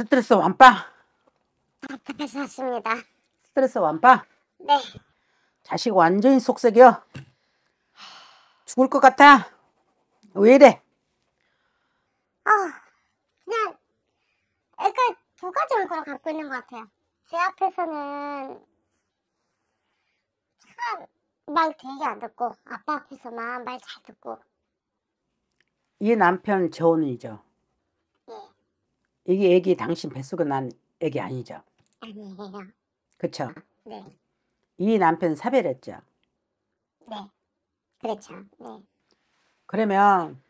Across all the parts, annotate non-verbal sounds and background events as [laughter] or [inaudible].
스트레스 완파. 답답해서 아, 왔습니다. 스트레스 완파. 네. 자식 완전히 속색이야. 죽을 것 같아. 왜 이래? 아, 그냥 애가 두 가지 얼굴을 갖고 있는 것 같아요. 제 앞에서는 참말 되게 안 듣고 아빠 앞에서만 말 잘 듣고. 이 남편 재혼이죠. 이게 애기 당신 뱃속에 난 애기 아니죠? 아니에요. 그쵸? 네. 이 남편 사별했죠? 네. 그렇죠. 네. 그러면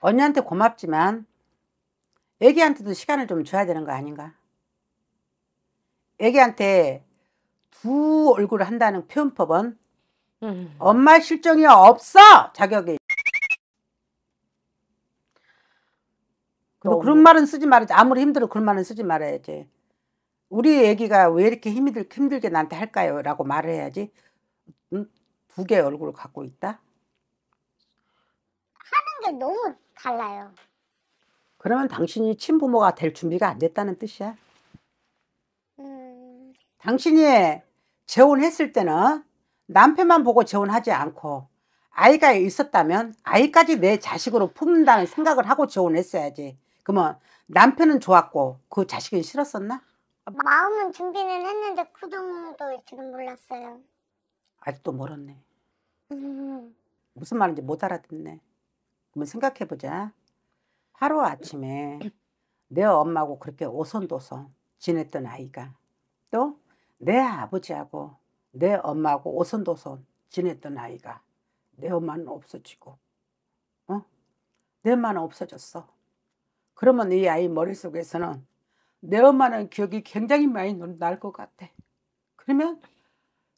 언니한테 고맙지만 애기한테도 시간을 좀 줘야 되는 거 아닌가? 애기한테 두 얼굴을 한다는 표현법은 음. 엄마 실정이 없어! 자격이 또 그런 말은 쓰지 말아야지. 아무리 힘들어 그런 말은 쓰지 말아야지. 우리 애기가 왜 이렇게 힘이 들, 힘들게 나한테 할까요? 라고 말을 해야지. 음, 두개 의 얼굴을 갖고 있다? 하는 게 너무 달라요. 그러면 당신이 친부모가 될 준비가 안 됐다는 뜻이야. 음. 당신이 재혼했을 때는 남편만 보고 재혼하지 않고 아이가 있었다면 아이까지 내 자식으로 품는다는 생각을 하고 재혼했어야지. 그러면 남편은 좋았고 그 자식은 싫었었나? 마음은 준비는 했는데 그동도 지금 몰랐어요. 아직도 멀었네. 음. 무슨 말인지 못 알아듣네. 그러 생각해보자. 하루 아침에 내 엄마하고 그렇게 오손도손 지냈던 아이가 또 내 아버지하고 내 엄마하고 오손도손 지냈던 아이가 내 엄마는 없어지고 어? 내 엄마는 없어졌어. 그러면 이 아이 머릿속에서는 내 엄마는 기억이 굉장히 많이 날 것 같아. 그러면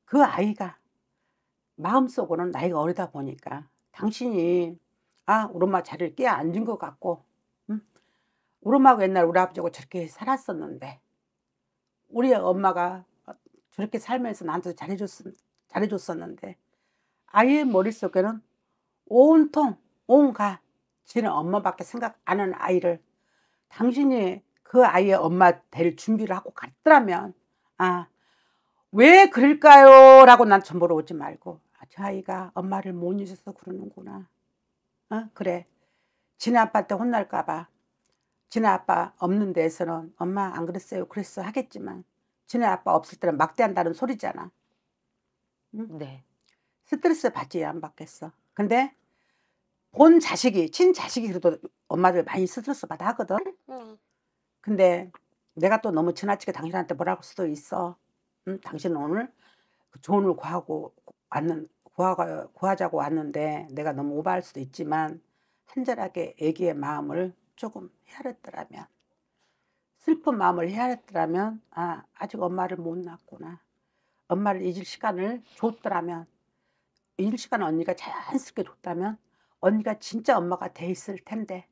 그 아이가 마음속으로는 나이가 어리다 보니까 당신이 아 우리 엄마 자리를 꽤 앉은 것 같고 응? 음, 우리 엄마가 옛날 우리 아버지하고 저렇게 살았었는데 우리 엄마가 저렇게 살면서 나한테 잘해줬, 잘해줬었는데 아이의 머릿속에는 온통 온갖 지는 엄마밖에 생각 안 하는 아이를 당신이 그 아이의 엄마 될 준비를 하고 갔더라면 아 왜 그럴까요? 라고 난 전보러 오지 말고 아, 저 아이가 엄마를 못 잊어서 그러는구나 어 그래 지네 아빠한테 혼날까 봐 지네 아빠 없는 데에서는 엄마 안 그랬어요 그랬어 하겠지만 지네 아빠 없을 때는 막대한다는 소리잖아 응? 네. 스트레스 받지 안 받겠어 근데 본 자식이, 친 자식이 그래도 엄마들 많이 스트레스 받아 하거든. 네. 근데 내가 또 너무 지나치게 당신한테 뭐라할 수도 있어. 응? 당신은 오늘 그 조언을 구하고 왔는 구하가, 구하자고 왔는데 내가 너무 오버할 수도 있지만 한절하게 애기의 마음을 조금 헤아렸더라면 슬픈 마음을 헤아렸더라면 아 아직 엄마를 못 낳았구나 엄마를 잊을 시간을 줬더라면 잊을 시간 을 언니가 자연스럽게 줬다면 언니가 진짜 엄마가 돼 있을 텐데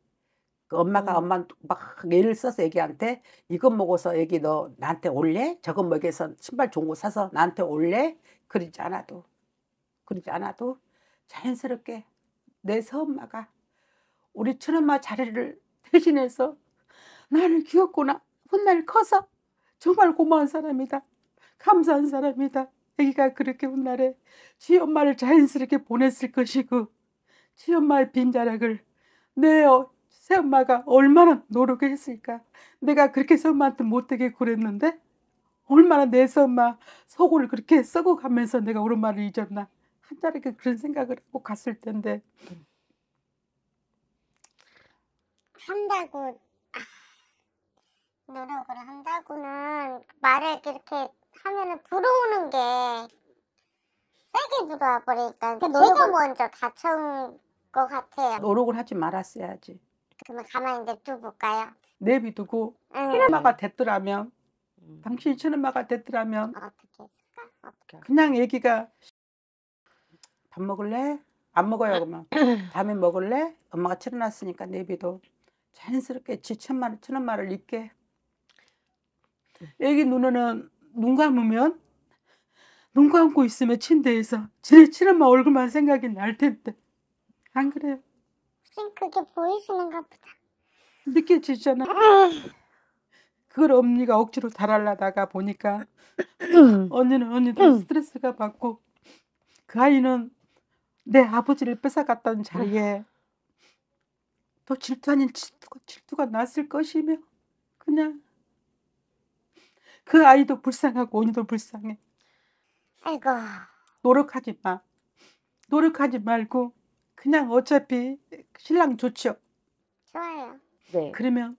그 엄마가 음. 엄마 막 예를 써서 애기한테 이것 먹어서 애기 너 나한테 올래? 저거 먹여서 신발 좋은 거 사서 나한테 올래? 그러지 않아도 그러지 않아도 자연스럽게 내 서엄마가 우리 친엄마 자리를 대신해서 나를 귀엽구나 훗날 커서 정말 고마운 사람이다 감사한 사람이다 애기가 그렇게 훗날에 지 엄마를 자연스럽게 보냈을 것이고 지 엄마의 빈자락을 내 어, 새엄마가 얼마나 노력을 했을까. 내가 그렇게 새엄마한테 못되게 그랬는데 얼마나 내 새엄마 속을 그렇게 썩어 가면서 내가 오랜만을 잊었나. 한자리게 그 그런 생각을 하고 갔을 텐데. 한다고 아, 노력을 한다고는 말을 이렇게 하면은 들어는게 세게 들어와 버리니까 그러니까 노력을... 제가 먼저 다쳐온 것 같아요. 노력을 하지 말았어야지. 그러면 가만히 냅둬볼까요? 내비두고 응. 네. 트마가 됐더라면 음. 당신이 트라마가 됐더라면 어, 어떻게 했을까? 어떻게 그냥 애기가 밥 먹을래? 안 먹어요 아. 그러면 다에 먹을래? 엄마가 틀어놨으니까 내비도 자연스럽게 지천말 천원말을 잊게 애기 눈에는 눈 감으면 눈 감고 있으면 침대에서 지 친엄마 얼굴만 생각이 날 텐데 안 그래요? 지금 그게 보이시는가 보다. 느껴지잖아. 그걸 언니가 억지로 달하려다가 보니까 언니는 언니도 스트레스가 받고 그 아이는 내 아버지를 뺏어갔던 자리에 또 질투 아닌 질투가, 질투가 났을 것이며 그냥 그 아이도 불쌍하고 언니도 불쌍해. 아이고. 노력하지 마. 노력하지 말고 그냥 어차피 신랑 좋죠. 좋아요. 네. 그러면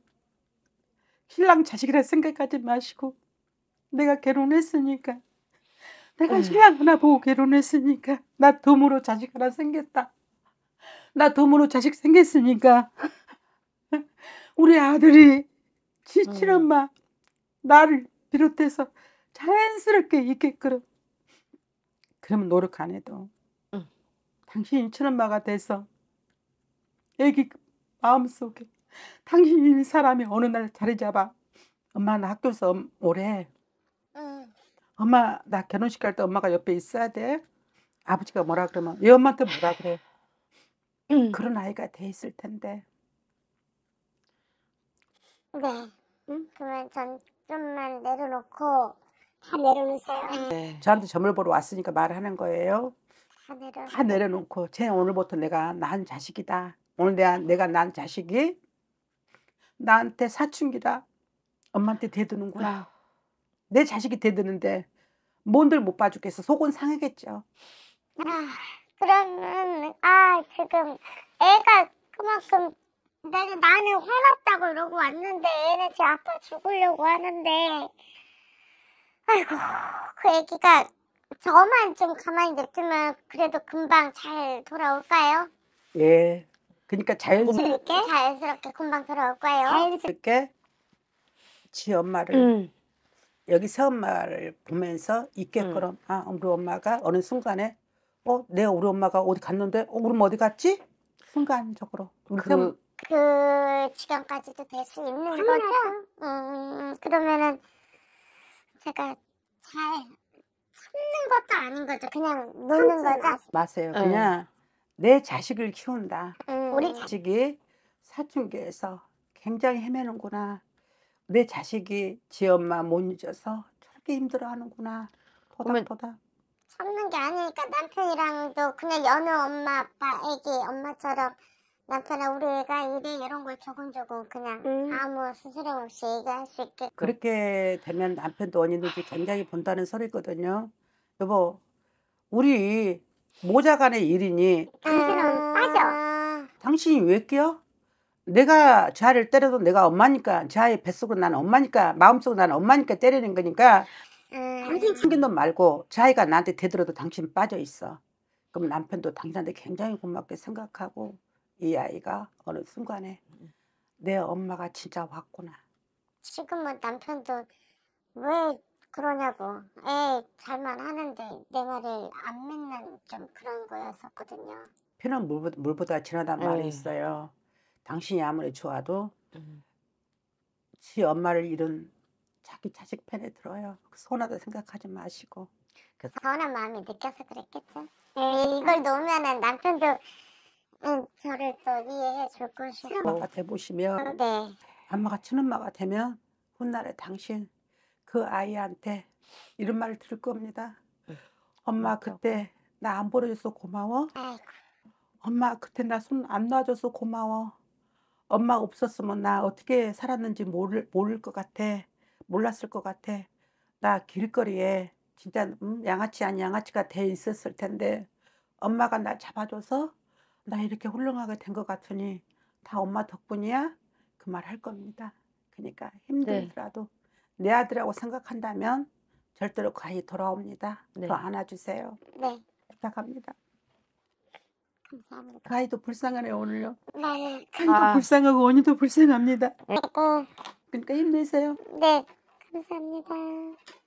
신랑 자식이라 생각하지 마시고 내가 결혼했으니까 내가 음. 신랑 하나 보고 결혼했으니까 나 덤으로 자식 하나 생겼다. 나 덤으로 자식 생겼으니까 [laughs] 우리 아들이 지친 음. 엄마 나를 비롯해서 자연스럽게 있게끔 그러면 노력 안 해도 당신이 출연마가 돼서 애기 마음속에 당신이 사람이 어느 날 자리 잡아 엄마 나 학교에서 오래 엄마 나 결혼식 갈 때 엄마가 옆에 있어야 돼 아버지가 뭐라 그러면 이 엄마한테 뭐라 그래 그런 아이가 돼 있을 텐데 네 응? 그러면 전 좀만 내려놓고 다 내려놓으세요 네. 네. 저한테 점을 보러 왔으니까 말하는 거예요 다, 내려... 놓고쟤 오늘부터 내가 난 자식이다. 오늘 내가, 내가 난 자식이 나한테 사춘기다 엄마한테 대드는구나. 내 자식이 대드는데 뭔들 못 봐주겠어. 속은 상하겠죠. 아, 그러면 아 지금 애가 그만큼 내가 나는 화났다고 이러고 왔는데 애는 제 아빠 죽으려고 하는데 아이고 그 애기가 저만 좀 가만히 냅두면 그래도 금방 잘 돌아올까요? 예. 그러니까 자연스럽게 자연스럽게 금방 돌아올까요? 자연스럽게 지 엄마를 음. 여기서 엄마를 보면서 있게끔 음. 아 우리 엄마가 어느 순간에 어내 우리 엄마가 어디 갔는데 어 우리 어디 갔지? 순간적으로 그, 그 지경까지도 될 수 있는 거죠? 음 그러면은 제가 잘 참는 것도 아닌 거죠. 그냥 놓는 거죠. 맞아요. 네. 그냥 내 자식을 키운다. 음. 우리 자식이 사춘기에서 굉장히 헤매는구나. 내 자식이 지 엄마 못 잊어서 저렇게 힘들어하는구나. 보다 보다. 참는 게 아니니까 남편이랑도 그냥 여느 엄마 아빠 애기 엄마처럼 남편아 우리 가 이래 이런 걸 조금조금 그냥 음. 아무 수수령 없이 얘기할 수 있게 그렇게 되면 남편도 언니들도 굉장히 본다는 소리거든요 여보 우리 모자간의 일이니 당신은 아... 빠져 당신이 왜 끼어? 내가 자를 때려도 내가 엄마니까 자의 뱃속으로 나는 엄마니까 마음속으로 나는 엄마니까 때리는 거니까 음... 당신 챙긴 돈 말고 자기가 나한테 대들어도 당신 빠져 있어 그럼 남편도 당신한테 굉장히 고맙게 생각하고 이 아이가 어느 순간에 음. 내 엄마가 진짜 왔구나. 지금은 남편도 왜 그러냐고 애 잘만 하는데 내 말을 안 믿는 좀 그런 거였었거든요. 피는 물보다, 물보다 진하단 말이 예. 있어요. 당신이 아무리 좋아도 음. 지 엄마를 잃은 자기 자식 편에 들어요. 손하다 그 생각하지 마시고. 서운한 마음이 느껴서 그랬겠죠. 에이, 예, 이걸 놓으면 남편도 응, 저를 또 위해 줄 것이고. 엄마가 돼보시면 어, 네. 엄마가 친엄마가 되면 훗날에 당신 그 아이한테 이런 말을 들을 겁니다. 네. 엄마 그때 나안 벌어줘서 고마워. 엄마 그때 나 손 안 놔줘서 고마워. 엄마 없었으면 나 어떻게 살았는지 모를, 모를 것 같아. 몰랐을 것 같아. 나 길거리에 진짜 음, 양아치 아니 양아치가 돼 있었을 텐데 엄마가 나 잡아줘서 나 이렇게 훌륭하게 된 것 같으니 다 엄마 덕분이야? 그 말 할 겁니다. 그러니까 네. 힘들더라도 네. 내 아들이라고 생각한다면 절대로 가히 돌아옵니다. 네. 더 안아주세요. 네. 부탁합니다. 감사합니다. 가희도 불쌍하네요 오늘요. 네. 가희도 아. 불쌍하고 언니도 불쌍합니다. 네. 그러니까 힘내세요. 네. 감사합니다.